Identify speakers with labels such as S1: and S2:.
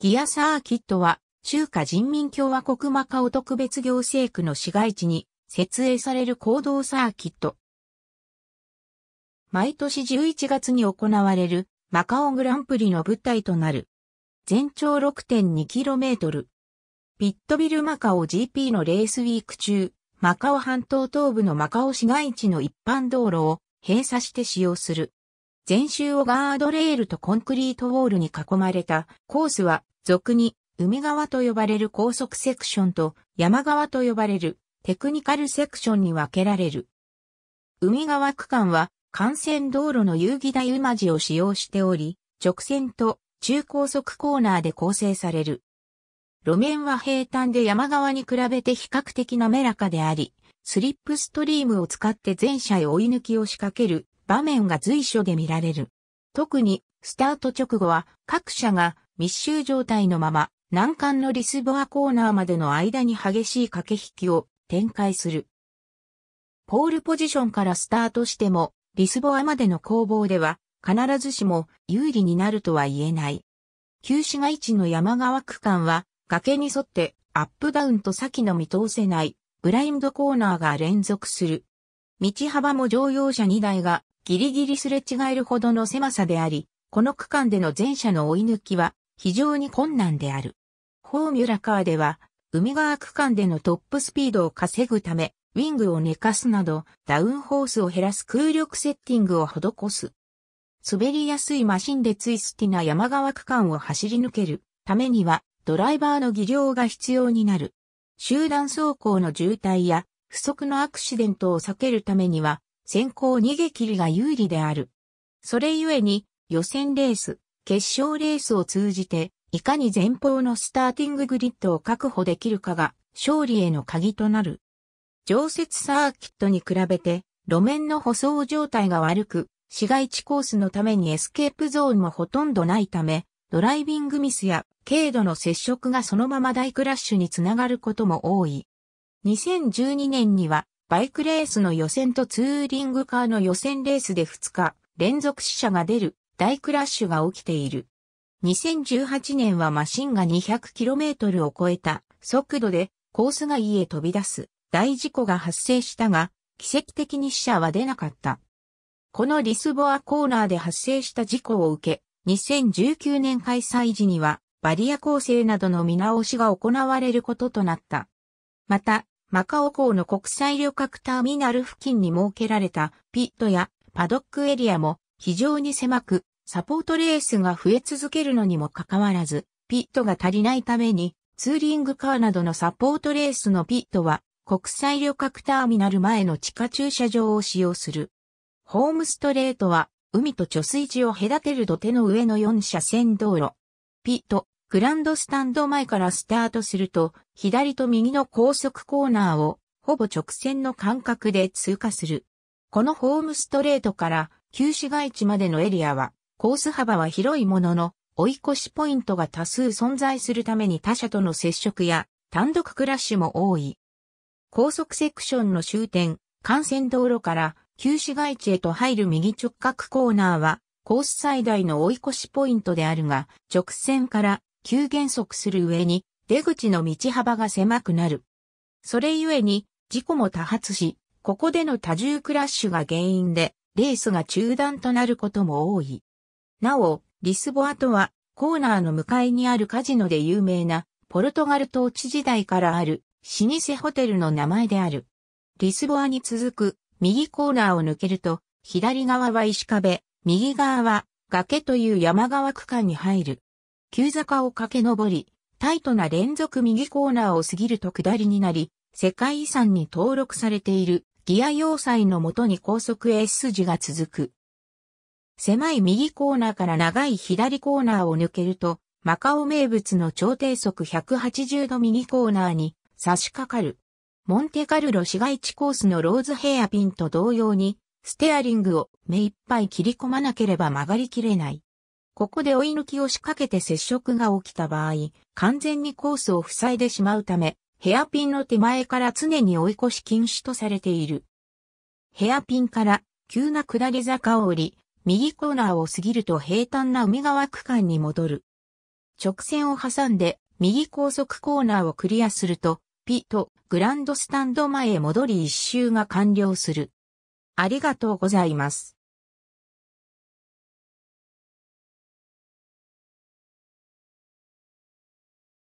S1: ギアサーキットは、中華人民共和国マカオ特別行政区の市街地に設営される行動サーキット。毎年11月に行われるマカオグランプリの舞台となる。全長 6.2km。ピットビルマカオ GP のレースウィーク中、マカオ半島東部のマカオ市街地の一般道路を閉鎖して使用する。全周をガードレールとコンクリートウォールに囲まれたコースは、俗に海側と呼ばれる高速セクションと山側と呼ばれるテクニカルセクションに分けられる。海側区間は幹線道路の遊戯台馬路を使用しており、直線と中高速コーナーで構成される。路面は平坦で山側に比べて比較的滑らかであり、スリップストリームを使って全車へ追い抜きを仕掛ける場面が随所で見られる。特に、スタート直後は各社が密集状態のまま、難関のリスボアコーナーまでの間に激しい駆け引きを展開する。ポールポジションからスタートしても、リスボアまでの攻防では、必ずしも有利になるとは言えない。旧市街地の山川区間は、崖に沿ってアップダウンと先の見通せないブラインドコーナーが連続する。道幅も乗用車2台がギリギリすれ違えるほどの狭さであり、この区間での前者の追い抜きは非常に困難である。フォーミュラカーでは、海側区間でのトップスピードを稼ぐため、ウィングを寝かすなど、ダウンホースを減らす空力セッティングを施す。滑りやすいマシンでツイスティな山側区間を走り抜けるためには、ドライバーの技量が必要になる。集団走行の渋滞や、不足のアクシデントを避けるためには、先行逃げ切りが有利である。それゆえに、予選レース、決勝レースを通じて、いかに前方のスターティンググリッドを確保できるかが、勝利への鍵となる。常設サーキットに比べて、路面の舗装状態が悪く、市街地コースのためにエスケープゾーンもほとんどないため、ドライビングミスや軽度の接触がそのまま大クラッシュにつながることも多い。2012年にはバイクレースの予選とツーリングカーの予選レースで2日、連続死者が出る大クラッシュが起きている。2018年はマシンが 200km を超えた速度でコース外へ飛び出す大事故が発生したが、奇跡的に死者は出なかった。このリスボアコーナーで発生した事故を受け、2019年開催時にはバリア構成などの見直しが行われることとなった。また、マカオ港の国際旅客ターミナル付近に設けられたピットやパドックエリアも非常に狭く、サポートレースが増え続けるのにもかかわらず、ピットが足りないために、ツーリングカーなどのサポートレースのピットは、国際旅客ターミナル前の地下駐車場を使用する。ホームストレートは、海と貯水池を隔てる土手の上の4車線道路。ピット、グランドスタンド前からスタートすると、左と右の高速コーナーを、ほぼ直線の間隔で通過する。このホームストレートから、旧市街地までのエリアは、コース幅は広いものの、追い越しポイントが多数存在するために他者との接触や、単独クラッシュも多い。高速セクションの終点、幹線道路から、旧市街地へと入る右直角コーナーは、コース最大の追い越しポイントであるが、直線から急減速する上に、出口の道幅が狭くなる。それゆえに、事故も多発し、ここでの多重クラッシュが原因で、レースが中断となることも多い。なお、リスボアとは、コーナーの向かいにあるカジノで有名な、ポルトガル統治時代からある、老舗ホテルの名前である。リスボアに続く、右コーナーを抜けると、左側は石壁、右側は崖という山側区間に入る。急坂を駆け上り、タイトな連続右コーナーを過ぎると下りになり、世界遺産に登録されているギア要塞のもとに高速 S 筋が続く。狭い右コーナーから長い左コーナーを抜けると、マカオ名物の超低速180度右コーナーに差し掛かる。モンテカルロ市街地コースのローズヘアピンと同様に、ステアリングを目いっぱい切り込まなければ曲がりきれない。ここで追い抜きを仕掛けて接触が起きた場合、完全にコースを塞いでしまうため、ヘアピンの手前から常に追い越し禁止とされている。ヘアピンから急な下り坂を降り、右コーナーを過ぎると平坦な海側区間に戻る。直線を挟んで右高速コーナーをクリアすると、ピとグランドスタンド前へ戻り一周が完了する。ありがとうございます。